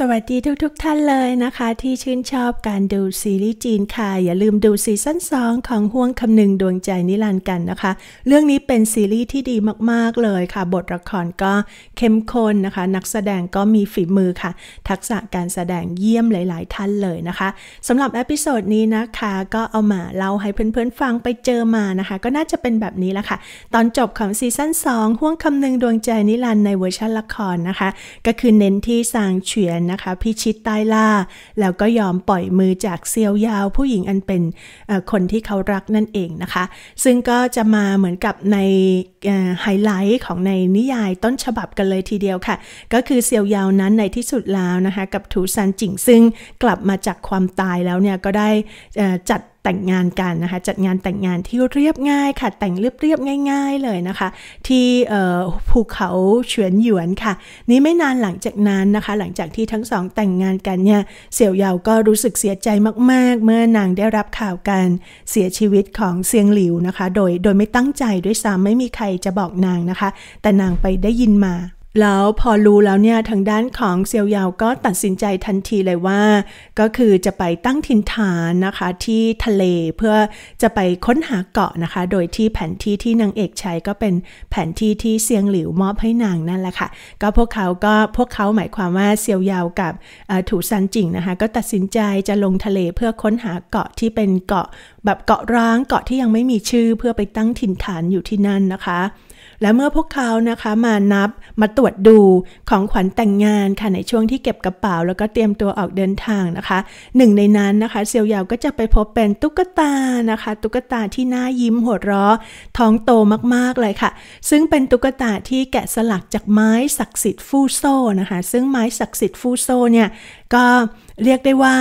สวัสดีทุกๆทท่านเลยนะคะ ที่ชื่นชอบการดูซีรีส์จีนค่ะอย่าลืมดูซีซั่นสองของห่วงคำหนึ่งดวงใจนิรันดร์กันนะคะ เรื่องนี้เป็นซีรีส์ที่ดีมากๆเลยค่ะ บทละครก็เข้มข้นนะคะ นักแสดงก็มีฝีมือค่ะ ทักษะการแสดงเยี่ยมหลายๆ ท่านเลยนะคะสำหรับเอพิโซดนี้นะคะ ก็เอามาเล่าให้เพื่อน ๆฟังไปเจอมานะคะ ก็น่าจะเป็นแบบนี้ละค่ะตอนจบของซีซั่นสงห่วงคำหนึ่งดวงใจนิรันดร์ในเวอร์ชันละครนะคะ ก็คือเน้นที่สางเฉียนนะคะพิชิตใต้ล่าแล้วก็ยอมปล่อยมือจากเซียวยาว ผู้หญิงอันเป็นคนที่เขารักนั่นเองนะคะ ซึ่งก็จะมาเหมือนกับในไฮไลท์ของในนิยายต้นฉบับกันเลยทีเดียวค่ะ ก็คือเซียวยาวนั้นในที่สุดแล้วนะคะ กับถูซันจิงซึ่งกลับมาจากความตายแล้วเนี่ยก็ได้จัดแต่งงานกันนะคะจัดงานแต่งงานที่เรียบง่ายค่ะ แต่งเรียบๆ ง่าย ๆเลยนะคะ ที่ภูเขาเฉวนหยวนค่ะนี้ไม่นานหลังจากนั้นนะคะหลังจากที่ทั้งสองแต่งงานกันเนี่ยเสี่ยวเยาก็รู้สึกเสียใจมากๆ เมื่อนางได้รับข่าวการเสียชีวิตของเซียงหลิวนะคะ โดยโดยไม่ตั้งใจด้วยซ้ำไม่มีใครจะบอกนางนะคะ แต่นางไปได้ยินมาแล้วพอรู้แล้วเนี่ยทางด้านของเซียวยาวก็ตัดสินใจทันทีเลยว่า ก็คือจะไปตั้งถิ่นฐานนะคะที่ทะเลเพื่อจะไปค้นหาเกาะนะคะ โดยที่แผนที่ที่นางเอกใช้ก็เป็นแผนที่ที่เซียงหลิวมอบให้นางนั่นแหละค่ะก็พวกเขาก็พวกเขาหมายความว่าเซียวยาวกับถูซันจิงนะคะ ก็ตัดสินใจจะลงทะเลเพื่อค้นหาเกาะที่เป็นเกาะ แบบเกาะร้างเกาะที่ยังไม่มีชื่อเพื่อไปตั้งถิ่นฐานอยู่ที่นั่นนะคะและเมื่อพวกเขานะคะมานับมาตรวจดูของขวัญแต่งงานค่ะในช่วงที่เก็บกระเป๋าแล้วก็เตรียมตัวออกเดินทางนะคะหนึ่งในนั้นนะคะเซียวยาวก็จะไปพบเป็นตุ๊กตานะคะ ตุ๊กตาที่น่ายิ้มหัวเราะท้องโตมากๆเลยค่ะ ซึ่งเป็นตุ๊กตาที่แกะสลักจากไม้ศักดิ์สิทธิ์ฟูโซนะคะ ซึ่งไม้ศักดิ์สิทธิ์ฟูโซเนี่ยก็เรียกได้ว่า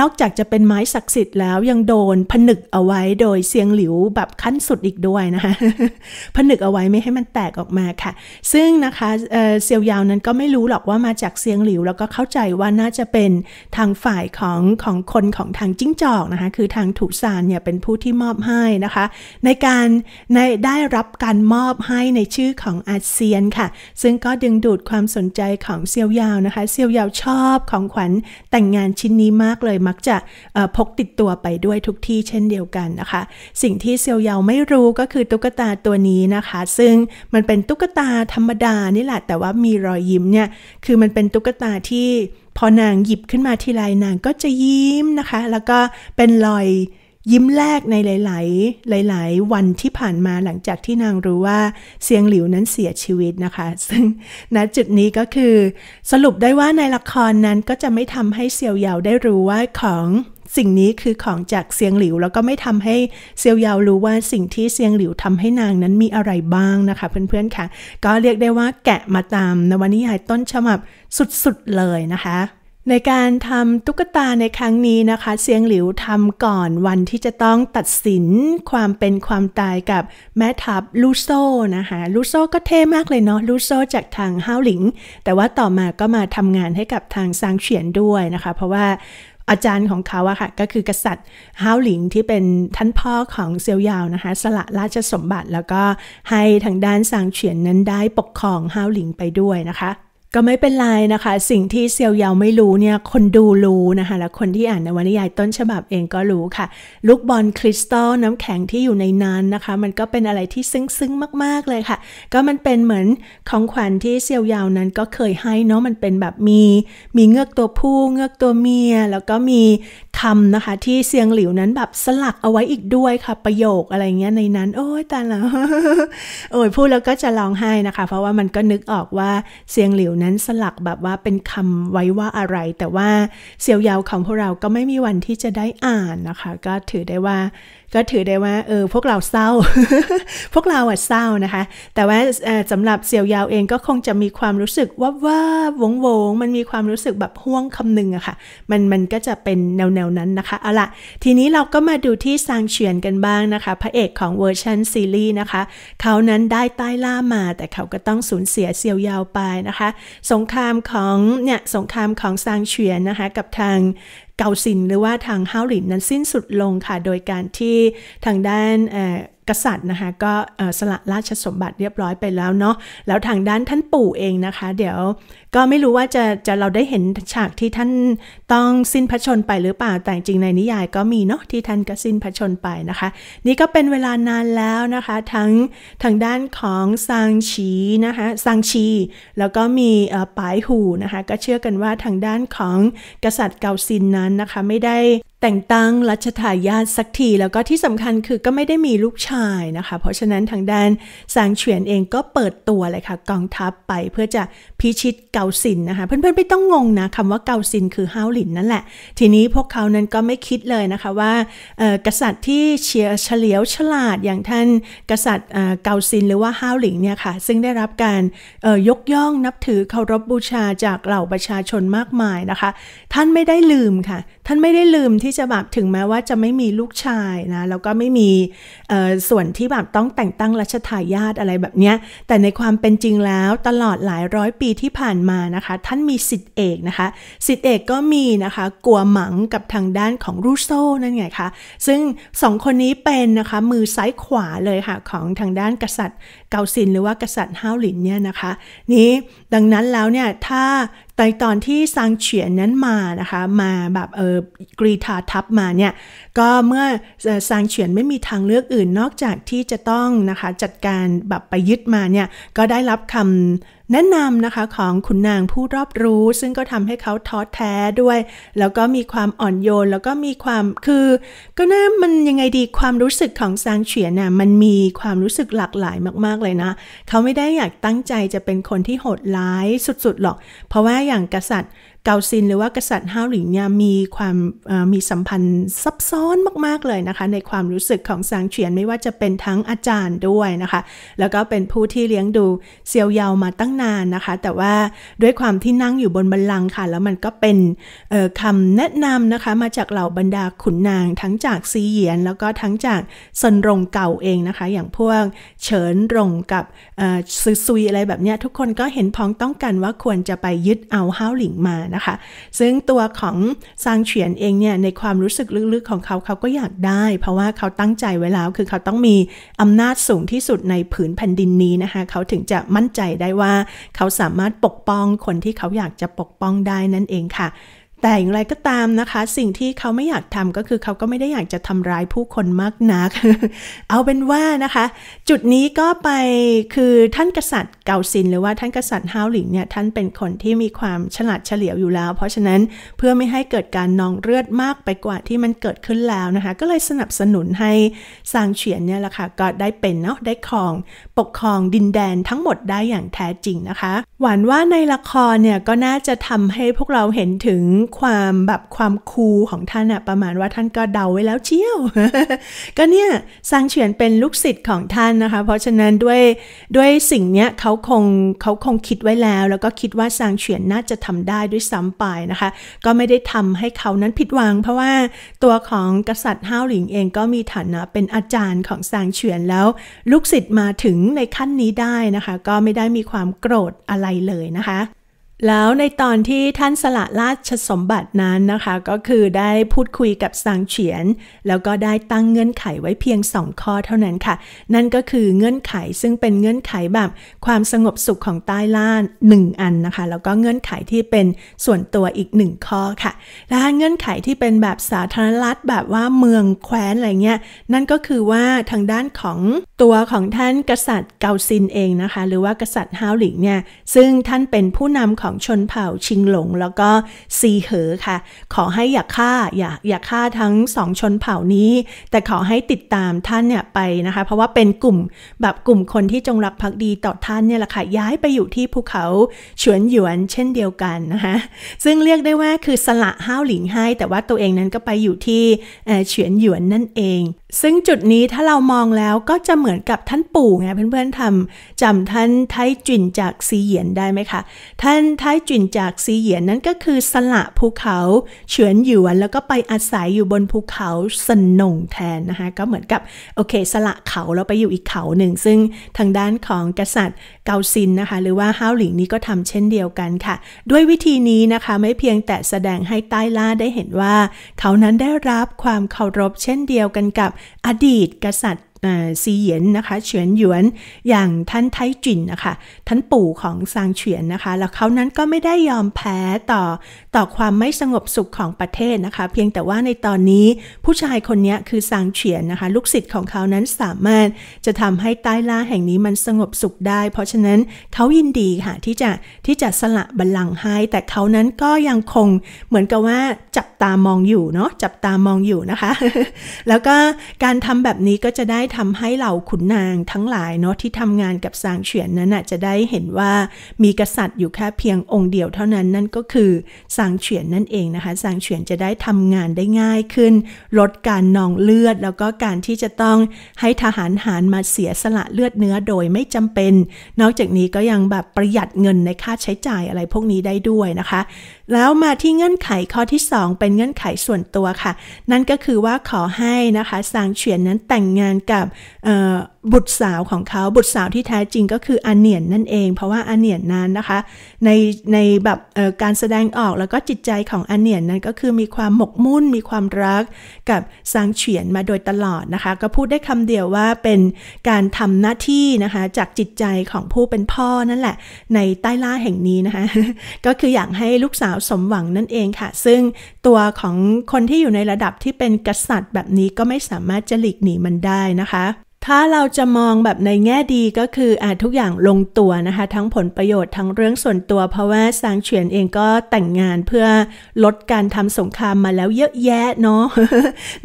นอกจากจะเป็นไม้ศักดิ์สิทธิ์แล้วยังโดนผนึกเอาไว้ โดยเสียงหลิวแบบขั้นสุดอีกด้วยนะคะผนึกเอาไว้ไม่ให้มันแตกออกมาค่ะ ซึ่งนะคะเเซียวยาวนั้นก็ไม่รู้หรอกว่ามาจากเสียงหลิว แล้วก็เข้าใจว่าน่าจะเป็นทางฝ่ายของของคนของทางจิ้งจอกนะคะคือทางถูซานเนี่ยเป็นผู้ที่มอบให้นะคะ ในการในได้รับการมอบให้ในชื่อของอาเซียนค่ะ ซึ่งก็ดึงดูดความสนใจของเซียวยาวนะคะ เซียวยาวชอบของขวัญแต่งงานงานชิ้นนี้มากเลยมักจะพกติดตัวไปด้วยทุกที่เช่นเดียวกันนะคะ สิ่งที่เซียวเยาไม่รู้ก็คือตุ๊กตาตัวนี้นะคะ ซึ่งมันเป็นตุ๊กตาธรรมดานี่แหละ แต่ว่ามีรอยยิ้มเนี่ยคือมันเป็นตุ๊กตาที่พอนางหยิบขึ้นมาทีไรนางก็จะยิ้มนะคะ แล้วก็เป็นรอยยิ้มแรกในหลาย ๆ หลาย ๆ วันที่ผ่านมาหลังจากที่นางรู้ว่าเซียงหลิวนั้นเสียชีวิตนะคะ ซึ่งณจุดนี้ก็คือ สรุปได้ว่าในละครนั้นก็จะไม่ทำให้เซียวเหยาได้รู้ว่าของสิ่งนี้คือของจากเซียงหลิวแล้วก็ไม่ทำให้เซียวเยารู้ว่าสิ่งที่เซียงหลิวทำให้นางนั้นมีอะไรบ้างนะคะ เพื่อน ๆ ค่ะ ก็เรียกได้ว่าแกะมาตาม นวนิยายต้นฉบับสุด ๆ เลยนะคะในการทำตุ๊กตาในครั้งนี้นะคะเซียงหลิวทำก่อนวันที่จะต้องตัดสินความเป็นความตายกับแม่ทัพลูโซนะคะลูโซก็เท่มากเลยเนาะลูโซจากทางห้าวหลิง แต่ว่าต่อมาก็มาทำงานให้กับทางซางเฉียนด้วยนะคะ เพราะว่าอาจารย์ของเขาอะค่ะ ก็คือ กษัตริย์ฮาวหลิงที่เป็นท่านพ่อของเซียวยาวนะคะสละราชสมบัติแล้วก็ให้ทางด้านซางเฉียนนั้นได้ปกครองฮาวหลิงไปด้วยนะคะก็ไม่เป็นไรนะคะ สิ่งที่เซียวเยาไม่รู้เนี่ย คนดูรู้นะคะ และคนที่อ่านนวรณยายต้นฉบับเองก็รู้ค่ะ ลูกบอลคริสตัลน้ำแข็งที่อยู่ในนั้นนะคะ มันก็เป็นอะไรที่ซึ้งซึ้งมากๆเลยค่ะ ก็มันเป็นเหมือนของขวัญที่เซียวเยานั้น ก็เคยให้เนาะมันเป็นแบบมี มีเงือกตัวผู้ เงือกตัวเมีย แล้วก็มีคำนะคะที่เซียงหลิวนั้นแบบสลักเอาไว้อีกด้วยค่ะ ประโยคอะไรเงี้ยในนั้น โอ้ยแต่ละโอ้ยพูดแล้วก็จะร้องไห้นะคะ เพราะว่ามันก็นึกออกว่าเซียงหลิวนั้นสลักแบบว่าเป็นคำไว้ว่าอะไร แต่ว่าเซียวยาวของพวกเราก็ไม่มีวันที่จะได้อ่านนะคะ ก็ถือได้ว่าก็ถือได้ว่าเออพวกเราเศร้า พวกเราอ่ะเศร้านะคะ แต่ว่าสำหรับเสี่ยวยาวเองก็คงจะมีความรู้สึกว่าว่าวงวงมันมีความรู้สึกแบบห่วงคำหนึ่งอะคะ่ะ มันมันก็จะเป็นแนวแนวนั้นนะคะเอาละทีนี้เราก็มาดูที่ซางเฉียนกันบ้างนะคะ พระเอกของเวอร์ชันซีรีส์นะคะเขานั้นได้ใต้ล่ามา แต่เขาก็ต้องสูญเสียเสี่ยวยาวไปนะคะ สงครามของเนี่ยสงครามของซางเฉียนนะคะ กับทางเกาซินหรือว่าทางฮาหลินนั้นสิ้นสุดลงค่ะ โดยการที่ทางด้านกษัตริย์นะคะ ก็สละราชสมบัติเรียบร้อยไปแล้วเนาะแล้วทางด้านท่านปู่เองนะคะเดี๋ยวก็ไม่รู้ว่าจะจะเราได้เห็นฉากที่ท่านต้องสิ้นพระชนไปหรือเปล่าแต่จริงในนิยายก็มีเนาะที่ท่านก็สิ้นพระชนไปนะคะนี่ก็เป็นเวลานานแล้วนะคะ ทั้งทางด้านของซางชีนะคะซางชีแล้วก็มีปายหูนะคะ ก็เชื่อกันว่าทางด้านของกษัตริย์เกาซินนั้นนะคะไม่ได้แต่งตั้งรัชทายาทสักทีแล้วก็ที่สำคัญคือก็ไม่ได้มีลูกชายนะคะ เพราะฉะนั้นทางด้านซางเฉียนเองก็เปิดตัวเลยค่ะกองทัพไปเพื่อจะพิชิตกเาซินนะคะเพื่อนๆไม่ต้องงงนะคำว่าเกาซินคือฮาวหลินนั่นแหละ ทีนี้พวกเขานั้นก็ไม่คิดเลยนะคะว่ากษัตริย์ที่เฉียเฉลียวฉลาดอย่างท่าน กษัตริย์เกาซินหรือว่าฮาวหลิงเนี่ยค่ะซึ่งได้รับการยกย่องนับถือเคารพบูชาจากเหล่าประชาชนมากมายนะคะท่านไม่ได้ลืมค่ะท่านไม่ได้ลืมที่จะแบบถึงแม้ว่าจะไม่มีลูกชายนะแล้วก็ไม่มีส่วนที่แบบต้องแต่งตั้งรัชทายาทอะไรแบบเนี้ยแต่ในความเป็นจริงแล้วตลอดหลายร้อย ปีที่ผ่านมานะคะท่านมีสิทธิเอกนะคะสิทธิเอกก็มีนะคะกัวหมังกับทางด้านของรูโซ่นั่นไงคะ ซึ่งสองคนนี้เป็นนะคะ มือซ้ายขวาเลยค่ะ ของทางด้านกษัตริย์เกาซิน หรือว่ากษัตริย์ฮาวหลินเนี่ยนะคะนี้ดังนั้นแล้วเนี่ยถ้าใตตอนที่ซางเฉียนนั้นมานะคะ มาแบบเออกรีธาทัพมาเนี่ยก็เมื่อซางเฉียนไม่มีทางเลือกอื่นนอกจากที่จะต้องนะคะจัดการแบบไปยึดมาเนี่ยก็ได้รับคำแนะนำนะคะของขุนนางผู้รอบรู้ ซึ่งก็ทำให้เขาท้อแท้ด้วย แล้วก็มีความอ่อนโยนแล้วก็มีความคือ ก็น่ามันยังไงดีความรู้สึกของซางเฉียนน่ะมันมีความรู้สึกหลากหลายมากๆเลยนะเขาไม่ได้อยากตั้งใจจะเป็นคนที่โหดร้ายสุดๆ หรอกเพราะว่าอย่างกษัตริย์เกาซินหรือว่ากษัตริย์ฮาวหลิงเนี่ยมีความมีสัมพันธ์ซับซ้อนมากๆเลยนะคะ ในความรู้สึกของซางเฉียนไม่ว่าจะเป็นทั้งอาจารย์ด้วยนะคะ แล้วก็เป็นผู้ที่เลี้ยงดูเซียวเยามาตั้งนานนะคะ แต่ว่าด้วยความที่นั่งอยู่บนบันลังค่ะ แล้วมันก็เป็นคำแนะนำนะคะมาจากเหล่าบรรดาขุนนาง ทั้งจากซีเหยียน แล้วก็ทั้งจากซนรงเก่าเองนะคะ อย่างพวกเฉินรงกับซือซุยอะไรแบบเนี้ยทุกคนก็เห็นพ้องต้องกันว่าควรจะไปยึดเอาฮาวหลิงมานะนะคะซึ่งตัวของซางเฉียนเองเนี่ยในความรู้สึกลึกๆของเขาเขาก็อยากได้ เพราะว่าเขาตั้งใจไว้แล้ว คือเขาต้องมีอำนาจสูงที่สุดในผืนแผ่นดินนี้นะคะ เขาถึงจะมั่นใจได้ว่าเขาสามารถปกป้องคนที่เขาอยากจะปกป้องได้นั่นเองค่ะแต่อย่างไร ก็ตามนะคะสิ่งที่เขาไม่อยากทำก็คือเขาก็ไม่ได้อยากจะทำร้ายผู้คนมากนัก เอาเป็นว่านะคะ จุดนี้ก็ไปคือท่านกษัตริย์เกาซิน หรือว่าท่านกษัตริย์ฮาวหลิงเนี่ยท่านเป็นคนที่มีความฉลาดเฉลียวอยู่แล้ว เพราะฉะนั้นเพื่อไม่ให้เกิดการนองเลือดมากไปกว่าที่มันเกิดขึ้นแล้วนะคะ ก็เลยสนับสนุนให้ซางเฉียนเนี่ยแหละค่ะก็ได้เป็นเนาะได้ครองปกครองดินแดนทั้งหมดได้อย่างแท้จริงนะคะ หวานว่าในละครเนี่ยก็น่าจะทำให้พวกเราเห็นถึงความแบบความคูลของท่านอะประมาณว่าท่านก็เดาไว้แล้วเชี่ยวก็เนี่ยซางเฉียนเป็นลูกศิษย์ของท่านนะคะ เพราะฉะนั้นด้วยด้วยสิ่งเนี้ยเขาคงเขาคงคิดไว้แล้ว แล้วก็คิดว่าซางเฉียนน่าจะทำได้ด้วยซ้ำไปนะคะ ก็ไม่ได้ทำให้เขานั้นผิดหวังเพราะว่าตัวของกษัตริย์ห้าวหลิงเองก็มีฐานะ เป็นอาจารย์ของซางเฉียนแล้ว ลูกศิษย์มาถึงในขั้นนี้ได้นะคะ ก็ไม่ได้มีความโกรธอะไรเลยนะคะแล้วในตอนที่ท่านสละราชสมบัตินั้นนะคะก็คือได้พูดคุยกับสังเฉียน แล้วก็ได้ตั้งเงื่อนไขไว้เพียงสองข้อเท่านั้นค่ะ นั่นก็คือเงื่อนไขซึ่งเป็นเงื่อนไขแบบความสงบสุขของใต้ล่าหนึ่งอันนะคะแล้วก็เงื่อนไขที่เป็นส่วนตัวอีกหนึ่งข้อค่ะและเงื่อนไขที่เป็นแบบสาธารณรัฐแบบว่าเมืองแคว้นอะไรเงี้ยนั่นก็คือว่าทางด้านของตัวของท่านกษัตริย์เกาซินเองนะคะหรือว่ากษัตริย์ฮาวหลิงเนี่ยซึ่งท่านเป็นผู้นำของของชนเผ่าชิงหลงแล้วก็ซีเหอค่ะ ขอให้อย่าฆ่าอย่าอย่าฆ่าทั้งสองชนเผ่านี้แต่ขอให้ติดตามท่านเนี่ยไปนะคะ เพราะว่าเป็นกลุ่มแบบกลุ่มคนที่จงรักภักดีต่อท่านเนี่ยแหละค่ะย้ายไปอยู่ที่ภูเขาเฉวนหยวนเช่นเดียวกันนะคะซึ่งเรียกได้ว่าคือสละห้าวหลิงให้แต่ว่าตัวเองนั้นก็ไปอยู่ที่เฉวนหยวนนั่นเอง ซึ่งจุดนี้ถ้าเรามองแล้วก็จะเหมือนกับท่านปู่ไงเพื่อนๆทำจำท่านไทจินจากซีเหยียนได้ไหมคะท่านท้ายจุนจากซีเหยียน นั้นก็คือสละภูเขา เฉือนหยวนแล้วก็ไปอาศัยอยู่บนภูเขาสนงแทนนะคะก็เหมือนกับ โอเคสละเขาแล้วไปอยู่อีกเขาหนึ่ง ซึ่งทางด้านของกษัตริย์เกาซินนะคะ หรือว่าฮ้าวหลิงนี้ก็ทำเช่นเดียวกันค่ะ ด้วยวิธีนี้นะคะไม่เพียงแต่แสดงให้ใต้ล่าได้เห็นว่า เขานั้นได้รับความเคารพเช่นเดียวกันกับอดีตกษัตริย์ซีเหยียนนะคะเฉียนหยวนอย่างท่านไทจินนะคะ ท่านปู่ของซางเฉียนนะคะ แล้วเขานั้นก็ไม่ได้ยอมแพ้ต่อต่อความไม่สงบสุขของประเทศนะคะ เพียงแต่ว่าในตอนนี้ผู้ชายคนนี้คือซางเฉียนนะคะลูกศิษย์ของเขานั้นสามารถจะทำให้ใต้ล่าแห่งนี้มันสงบสุขได้ เพราะฉะนั้นเขายินดีค่ะ ที่จะที่จะสละบัลลังก์ให้ แต่เขานั้นก็ยังคงเหมือนกับว่าจับตามองอยู่เนาะจับตามองอยู่นะคะ แล้วก็การทำแบบนี้ก็จะได้ทำให้เหล่าขุนนางทั้งหลายเนาะที่ทำงานกับสางเฉียนนั้นจะได้เห็นว่ามีกษัตริย์อยู่แค่เพียงองค์เดียวเท่านั้นนั่นก็คือสางเฉียนนั่นเองนะคะสางเฉียนจะได้ทำงานได้ง่ายขึ้นลดการนองเลือด แล้วก็การที่จะต้องให้ทหารหารมาเสียสละเลือดเนื้อโดยไม่จำเป็น นอกจากนี้ก็ยังแบบประหยัดเงินในค่าใช้จ่ายอะไรพวกนี้ได้ด้วยนะคะ แล้วมาที่เงื่อนไขข้อที่ 2 เป็นเงื่อนไขส่วนตัวค่ะ นั่นก็คือว่าขอให้นะคะสางเฉียนนั้นแต่งงานกับ yeah. บุตรสาวของเขาบุตรสาวที่แท้จริงก็คืออาเนียนนั่นเอง เพราะว่าอาเนียนนั้นนะคะ ในในแบบการแสดงออกแล้วก็จิตใจของอาเนียนนั้นก็คือมีความหมกมุ่นมีความรักกับซางเฉียนมาโดยตลอดนะคะ ก็พูดได้คำเดียวว่าเป็นการทำหน้าที่นะคะ จากจิตใจของผู้เป็นพ่อนั่นแหละ ในใต้ล่าแห่งนี้นะคะ ก็คืออยากให้ลูกสาวสมหวังนั่นเองค่ะ ซึ่งตัวของคนที่อยู่ในระดับที่เป็นกษัตริย์แบบนี้ก็ไม่สามารถจะหลีกหนีมันได้นะคะถ้าเราจะมองแบบในแง่ดีก็คืออาจทุกอย่างลงตัวนะคะ ทั้งผลประโยชน์ทั้งเรื่องส่วนตัว เพราะว่าซางเฉียนเองก็แต่งงานเพื่อลดการทำสงครามมาแล้วเยอะแยะเนาะ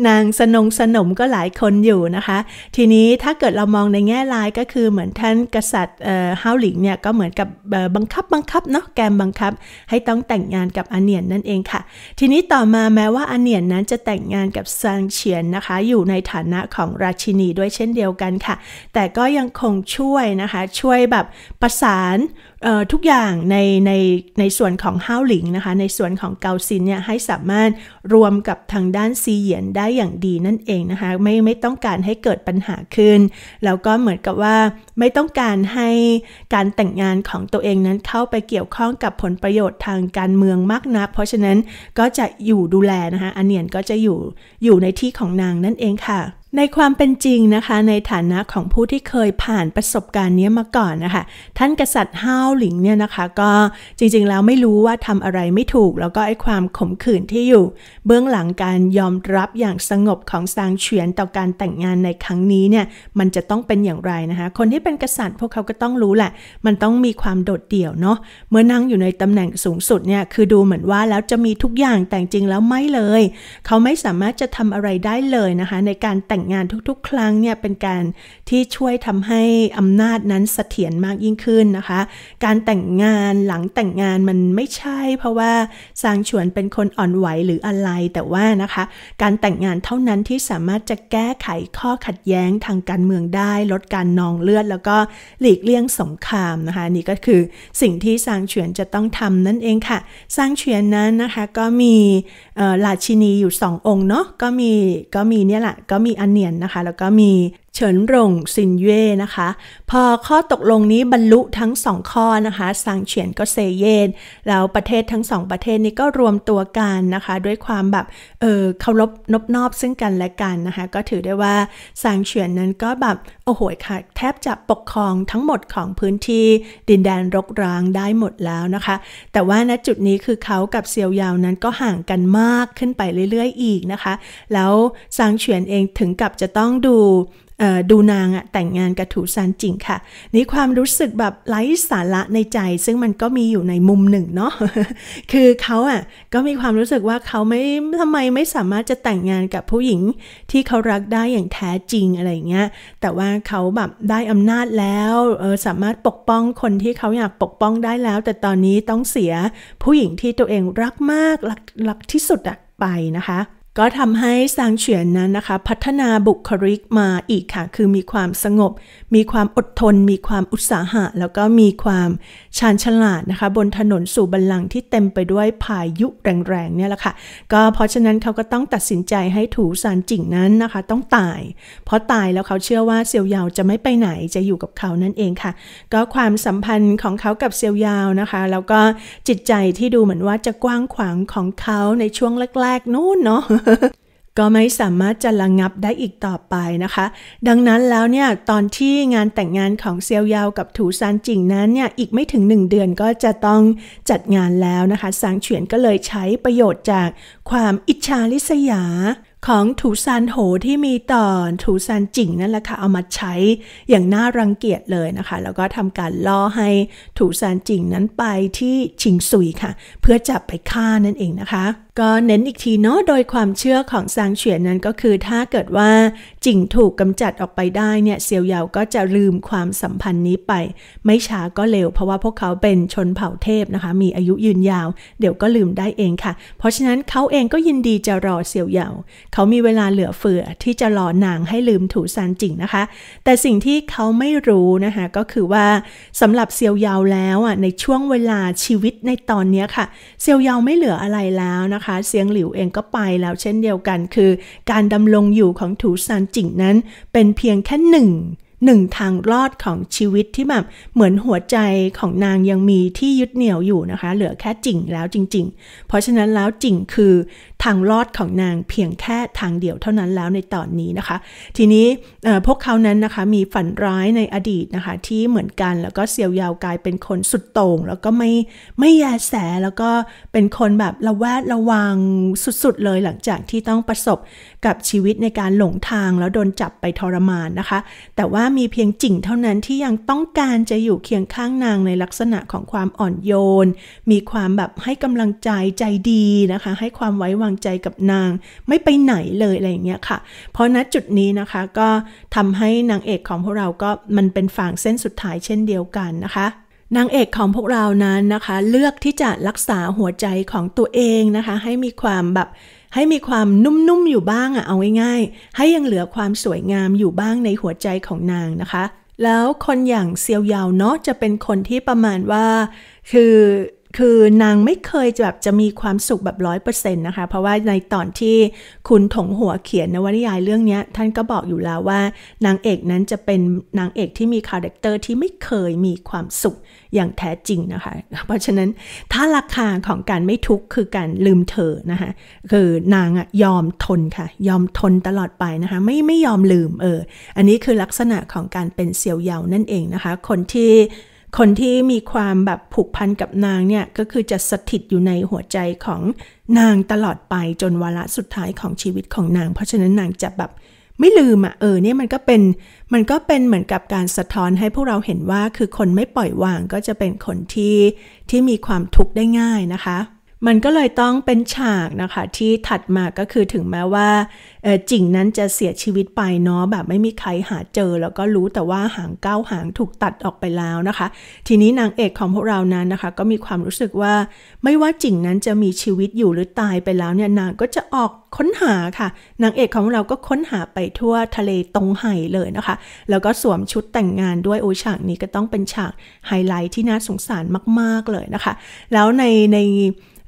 นางสนงสนมก็หลายคนอยู่นะคะ ทีนี้ถ้าเกิดเรามองในแง่ร้ายก็คือเหมือนท่านกษัตริย์เฮาหลิงเนี่ย ก็เหมือนกับบังคับบังคับเนาะแกมบังคับให้ต้องแต่งงานกับอันเนียนนั่นเองค่ะ ทีนี้ต่อมาแม้ว่าอันเนียนนั้นจะแต่งงานกับซางเฉียนนะคะ อยู่ในฐานะของราชินีด้วยเช่นเดียวดียวกันค่ะแต่ก็ยังคงช่วยนะคะช่วยแบบประสานทุกอย่างในในในส่วนของห้าวหลิงนะคะ ในส่วนของเกาซินเนี่ยให้สามารถรวมกับทางด้านซีเหยียนได้อย่างดีนั่นเองนะคะไม่ไม่ต้องการให้เกิดปัญหาขึ้นแล้วก็เหมือนกับว่าไม่ต้องการให้การแต่งงานของตัวเองนั้นเข้าไปเกี่ยวข้องกับผลประโยชน์ทางการเมืองมากนักเพราะฉะนั้นก็จะอยู่ดูแลนะคะอเนียนก็จะอยู่อยู่ในที่ของนางนั่นเองค่ะในความเป็นจริงนะคะในฐานะของผู้ที่เคยผ่านประสบการณ์นี้มาก่อนนะคะ ท่านกษัตริย์ห้าวหลิงเนี่ยนะคะ ก็จริงๆแล้วไม่รู้ว่าทำอะไรไม่ถูก แล้วก็ไอ้ความขมขื่นที่อยู่ เบื้องหลังการยอมรับอย่างสงบของซางเฉียนต่อการแต่งงานในครั้งนี้เนี่ยมันจะต้องเป็นอย่างไรนะคะ คนที่เป็นกษัตริย์พวกเขาก็ต้องรู้แหละมันต้องมีความโดดเดี่ยวเนาะเมื่อนั่งอยู่ในตำแหน่งสูงสุดเนี่ยคือดูเหมือนว่าแล้วจะมีทุกอย่างแต่จริงแล้วไม่เลย เขาไม่สามารถจะทำอะไรได้เลยนะคะในการแต่งงงานทุกๆ ครั้งเนี่ยเป็นการที่ช่วยทำให้อำนาจนั้นเสถียรมากยิ่งขึ้นนะคะ การแต่งงานหลังแต่งงานมันไม่ใช่ เพราะว่าซางฉวนเป็นคนอ่อนไหวหรืออะไร แต่ว่านะคะการแต่งงานเท่านั้นที่สามารถจะแก้ไขข้อขัดแย้งทางการเมืองได้ ลดการนองเลือด แล้วก็หลีกเลี่ยงสงครามนะคะนี่ก็คือสิ่งที่ซางฉวนจะต้องทำนั่นเองค่ะซางฉวนนั้นนะคะก็มีราชินีอยู่สององค์เนาะก็มีก็มีเนี่ยแหละก็มีอันเนียนนะคะแล้วก็มีเฉินรงซินเย่นะคะ พอข้อตกลงนี้บรรลุทั้งสองข้อนะคะสังเฉียนก็เซเยนแล้ว ประเทศทั้งสองประเทศนี้ก็รวมตัวกันนะคะ ด้วยความแบบเออเคารพนบนอบซึ่งกันและกันนะคะ ก็ถือได้ว่าสังเฉียนนั้นก็แบบโอ้โหค่ะแทบจะปกครองทั้งหมดของพื้นที่ดินแดนรกร้างได้หมดแล้วนะคะ แต่ว่าณจุดนี้คือเขากับเซียวยาวนั้นก็ห่างกันมากขึ้นไปเรื่อย ๆ อีกนะคะ แล้วสังเฉียนเองถึงกับจะต้องดูดูนางอะแต่งงานกับถูซานจิงค่ะ นี่ความรู้สึกแบบไร้สาระในใจ ซึ่งมันก็มีอยู่ในมุมหนึ่งเนาะคือเขาอะก็มีความรู้สึกว่าเขาไม่ทำไมไม่สามารถจะแต่งงานกับผู้หญิง ที่เขารักได้อย่างแท้จริงอะไรเงี้ย แต่ว่าเขาแบบได้อำนาจแล้วเออสามารถปกป้องคนที่เขาอยากปกป้องได้แล้ว แต่ตอนนี้ต้องเสียผู้หญิงที่ตัวเองรักมากรักรักที่สุดอะไปนะคะก็ทำให้ซางเฉียนนั้นนะคะ พัฒนาบุคลิกมาอีกค่ะ คือมีความสงบ มีความอดทน มีความอุตสาหะ แล้วก็มีความชาญฉลาดนะคะ บนถนนสู่บัลลังที่เต็มไปด้วยพายุแรงๆเนี่ยแหละค่ะก็เพราะฉะนั้นเขาก็ต้องตัดสินใจให้ถูซานจิงนั้นนะคะ ต้องตายเพราะตายแล้วเขาเชื่อว่าเซียวยาวจะไม่ไปไหนจะอยู่กับเขานั่นเองค่ะ ก็ความสัมพันธ์ของเขากับเซียวยาวนะคะ แล้วก็จิตใจที่ดูเหมือนว่าจะกว้างขวางของเขาในช่วงแรก ๆ นู่นเนาะก็ไม่สามารถจะระงงับได้อีกต่อไปนะคะ ดังนั้นแล้วเนี่ยตอนที่งานแต่งงานของเซียวยาวกับถูซานจิงนั้นเนี่ยอีกไม่ถึง 1 เดือนก็จะต้องจัดงานแล้วนะคะสางเฉียนก็เลยใช้ประโยชน์จากความอิจฉาลิษยาของถูซานโหที่มีต่อถูซานจิงนั่นแหละค่ะเอามาใช้อย่างน่ารังเกียจเลยนะคะแล้วก็ทำการล่อให้ถูซานจิงนั้นไปที่ชิงซุยค่ะ เพื่อจะไปฆ่านั่นเองนะคะก็เน้นอีกทีเนาะโดยความเชื่อของซางเฉียนนั้นก็คือถ้าเกิดว่าจิงถูกกำจัดออกไปได้เนี่ยเซียวเหยาก็จะลืมความสัมพันธ์นี้ไป ไม่ช้าก็เร็ว เพราะว่าพวกเขาเป็นชนเผ่าเทพนะคะ มีอายุยืนยาว เดี๋ยวก็ลืมได้เองค่ะ เพราะฉะนั้นเขาเองก็ยินดีจะรอเซียวเหยาเขามีเวลาเหลือเฟือที่จะรอนางให้ลืมถูซานจิงนะคะ แต่สิ่งที่เขาไม่รู้นะคะก็คือว่าสำหรับเซียวเหยาแล้วอ่ะในช่วงเวลาชีวิตในตอนนี้ค่ะเซียวเหยาไม่เหลืออะไรแล้วนะคะคะเซียงหลิวเองก็ไปแล้วเช่นเดียวกันคือ การดำรงอยู่ของถูซานจิงนั้น เป็นเพียงแค่หนึ่งหนึ่งทางรอดของชีวิตที่แบบ เหมือนหัวใจของนางยังมีที่ยึดเหนี่ยวอยู่นะคะ เหลือแค่จิ่งแล้วจริงๆ เพราะฉะนั้นแล้วจิ่งคือทางลอดของนางเพียงแค่ทางเดียวเท่านั้นแล้วในตอนนี้นะคะ ทีนี้พวกเขานั้นนะคะมีฝันร้าย ในอดีตนะคะที่เหมือนกันแล้วก็เซียวยาวกลายเป็นคนสุดโต่งแล้วก็ไม่ไม่แยแสแล้วก็เป็นคนแบบระแวดระวังสุดๆ เลยหลังจากที่ต้องประสบกับชีวิตในการหลงทางแล้ว โดนจับไปทรมานนะคะ แต่ว่ามีเพียงจิ่งเท่านั้นที่ยังต้องการจะอยู่เคียงข้างนางในลักษณะของความอ่อนโยน มีความแบบให้กำลังใจใจดีนะคะให้ความไว้วางางใจกับนางไม่ไปไหนเลย อะไรอย่างเงี้ยค่ะ เพราะณจุดนี้นะคะก็ทำให้นางเอกของพวกเราก็มันเป็นฝั่งเส้นสุดท้ายเช่นเดียวกันนะคะ นางเอกของพวกเรานั้นนะคะ เลือกที่จะรักษาหัวใจของตัวเองนะคะ ให้มีความแบบ ให้มีความนุ่มๆอยู่บ้างอะเอาง่ายๆให้ยังเหลือความสวยงามอยู่บ้างในหัวใจของนางนะคะ แล้วคนอย่างเซียวยาวเนาะจะเป็นคนที่ประมาณว่าคือคือนางไม่เคยแบบจะมีความสุขแบบร้อยเปอร์เซ็นต์นะคะเพราะว่าในตอนที่คุณถงหัวเขียนนวนิยายเรื่องนี้ท่านก็บอกอยู่แล้วว่า นางเอกนั้นจะเป็นนางเอกที่มีคาแรคเตอร์ที่ไม่เคยมีความสุขอย่างแท้จริงนะคะเพราะฉะนั้นถ้าราคาของการไม่ทุกข์คือการลืมเธอนะคะคือนางอะยอมทนค่ะ ยอมทนตลอดไปนะคะไม่ไม่ยอมลืมเอออันนี้คือลักษณะของการเป็นเซียวเยานั่นเองนะคะ คนที่คนที่มีความแบบผูกพันกับนางเนี่ย ก็คือจะสถิตอยู่ในหัวใจของนางตลอดไปจนวาระสุดท้ายของชีวิตของนาง เพราะฉะนั้นนางจะแบบไม่ลืมอะ่ะเออ เนี่ยมันก็เป็นมันก็เป็นเหมือนกับการสะท้อนให้พวกเราเห็นว่าคือคนไม่ปล่อยวางก็จะเป็นคนที่ที่มีความทุกข์ได้ง่ายนะคะมันก็เลยต้องเป็นฉากนะคะที่ถัดมาก็คือถึงแม้ว่าจิงนั้นจะเสียชีวิตไปเนาะแบบไม่มีใครหาเจอ แล้วก็รู้แต่ว่าหางเก้าหางถูกตัดออกไปแล้วนะคะ ทีนี้นางเอกของพวกเรานั้นนะคะ ก็มีความรู้สึกว่า ไม่ว่าจิงนั้นจะมีชีวิตอยู่หรือตายไปแล้วเนี่ยนางก็จะออกค้นหาค่ะนางเอกของเราก็ค้นหาไปทั่วทะเลตรงไห่เลยนะคะ แล้วก็สวมชุดแต่งงานด้วยโอฉากนี้ก็ต้องเป็นฉากไฮไลท์ที่น่าสงสารมากๆเลยนะคะ แล้วในใน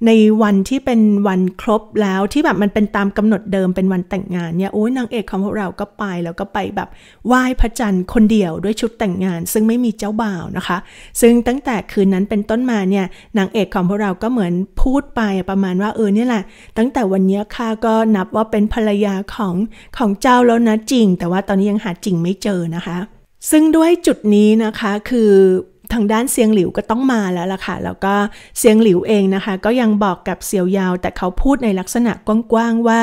ในวันที่เป็นวันครบแล้วที่แบบมันเป็นตามกำหนดเดิมเป็นวันแต่งงานเนี่ยโอ้ยนางเอกของพวกเราก็ไปแล้วก็ไปแบบไหว้พระจันทร์คนเดียวด้วยชุดแต่งงาน ซึ่งไม่มีเจ้าบ่าวนะคะ ซึ่งตั้งแต่คืนนั้นเป็นต้นมาเนี่ยนางเอกของพวกเรา ก็เหมือนพูดไปประมาณว่าเออเนี่ยแหละตั้งแต่วันนี้ข้าก็นับว่าเป็นภรรยาของของเจ้าแล้วนะจริง แต่ว่าตอนนี้ยังหาจริงไม่เจอนะคะ ซึ่งด้วยจุดนี้นะคะคือทางด้านเซียงหลิวก็ต้องมาแล้วล่ะค่ะแล้วก็เซียงหลิวเองนะคะก็ยังบอกกับเซียวยาว แต่เขาพูดในลักษณะกว้างๆว่า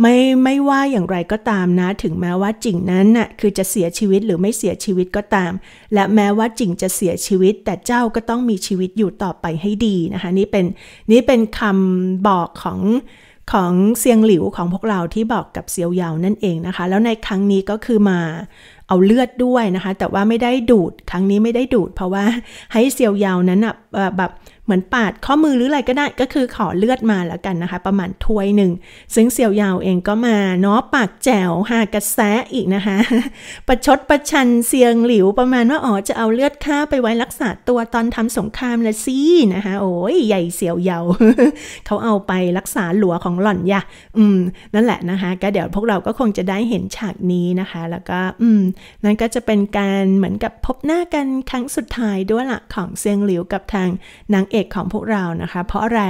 ไม่ไม่ว่าอย่างไรก็ตามนะ ถึงแม้ว่าจิงนั้นน่ะคือจะเสียชีวิตหรือไม่เสียชีวิตก็ตาม และแม้ว่าจิงจะเสียชีวิต แต่เจ้าก็ต้องมีชีวิตอยู่ต่อไปให้ดีนะคะ นี่เป็นนี่เป็นคำบอกของของเซียงหลิวของพวกเราที่บอกกับเซียวเยานั่นเองนะคะ แล้วในครั้งนี้ก็คือมาเอาเลือดด้วยนะคะ แต่ว่าไม่ได้ดูด ครั้งนี้ไม่ได้ดูดเพราะว่าให้เซียวเยานั้นแบบเหมือนปาดข้อมือหรืออะไรก็ได้ก็คือขอเลือดมาแล้วกันนะคะ ประมาณถ้วยหนึ่ง ซึ่งเสี่ยวยาวเองก็มาเนาะปากแจ๋วหากระแสอีกนะคะประชดประชันเสียงหลิว ประมาณว่าอ๋อจะเอาเลือดข้าไปไว้รักษาตัวตอนทำสงครามละสินะคะโอ้ยใหญ่เสี่ยวยาวเขาเอาไปรักษาหลัวของหล่อนยะอืมนั่นแหละนะคะก็เดี๋ยวพวกเราก็คงจะได้เห็นฉากนี้นะคะ แล้วก็อืมนั่นก็จะเป็นการเหมือนกับพบหน้ากันครั้งสุดท้ายด้วยละของเซียงหลิวกับทางนางเออกของพวกเรานะคะ เพราะอะไร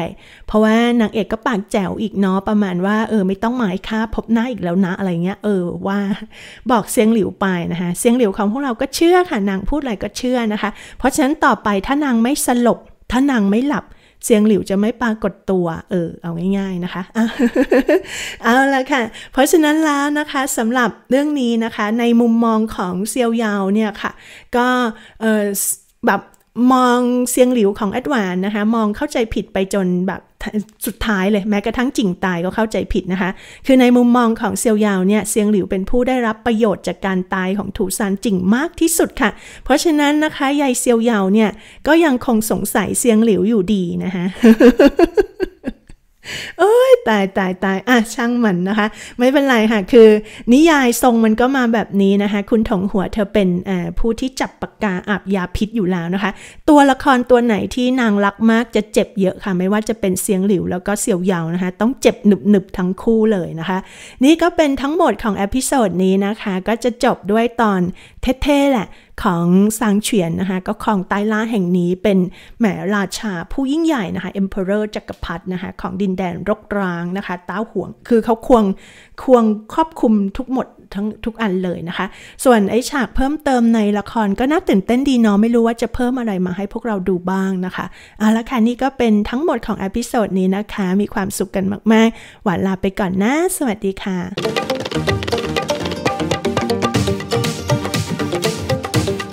เพราะว่านางเอกก็ปากแจ๋วอีกเนาะประมาณว่าเออ ไม่ต้องหมายค่าพบหน้าอีกแล้วนะอะไรเงี้ยเออ ว่าบอกเสียงหลิวไปนะคะเสียงหลิวของพวกเราก็เชื่อค่ะนางพูดอะไรก็เชื่อนะคะ เพราะฉะนั้นต่อไปถ้านางไม่สลบ ถ้านางไม่หลับ เสียงหลิวจะไม่ปรากฏตัว เออเอาง่าย ๆนะคะเอาละค่ะ เพราะฉะนั้นแล้วนะคะสำหรับเรื่องนี้นะคะ ในมุมมองของเซียวยาวเนี่ยค่ะก็แบบมองเซียงหลิวของแอดวานนะคะ มองเข้าใจผิดไปจนแบบสุดท้ายเลย แม้กระทั่งจิงตายก็เข้าใจผิดนะคะ คือในมุมมองของเซียวยาวเนี่ยเซียงหลิวเป็นผู้ได้รับประโยชน์จากการตายของถูซานจิงมากที่สุดค่ะ เพราะฉะนั้นนะคะยายเซียวยาวเนี่ยก็ยังคงสงสัยเซียงหลิวอยู่ดีนะคะเอ้ยตายตายตาย อ่ะช่างมันนะคะ ไม่เป็นไรค่ะ คือ นิยายทรงมันก็มาแบบนี้นะคะ คุณถงหัวเธอเป็นผู้ที่จับปากกาอาบยาพิษอยู่แล้วนะคะ ตัวละครตัวไหนที่นางรักมากจะเจ็บเยอะค่ะ ไม่ว่าจะเป็นเสียงหลิวแล้วก็เสียวยาวนะคะ ต้องเจ็บหนึบหนึบทั้งคู่เลยนะคะ นี่ก็เป็นทั้งหมดของเอพิโซดนี้นะคะ ก็จะจบด้วยตอนเท่ๆแหละของซางเฉียนนะคะ ก็ของไต้ล่าแห่งนี้เป็นแหมราชาผู้ยิ่งใหญ่นะคะ Emperor จักรพรรดินะคะ ของดินแดนรกร้างนะคะ ต้าห่วง คือเขาควงควงครอบคุมทุกหมดทั้งทุกอันเลยนะคะ ส่วนไอฉากเพิ่มเติมในละครก็น่าตื่นเต้นดีเนาะไม่รู้ว่าจะเพิ่มอะไรมาให้พวกเราดูบ้างนะคะเอาละค่ะ นี่ก็เป็นทั้งหมดของอพิโซดนี้นะคะมีความสุขกันมากๆ หวานลาไปก่อนนะสวัสดีค่ะ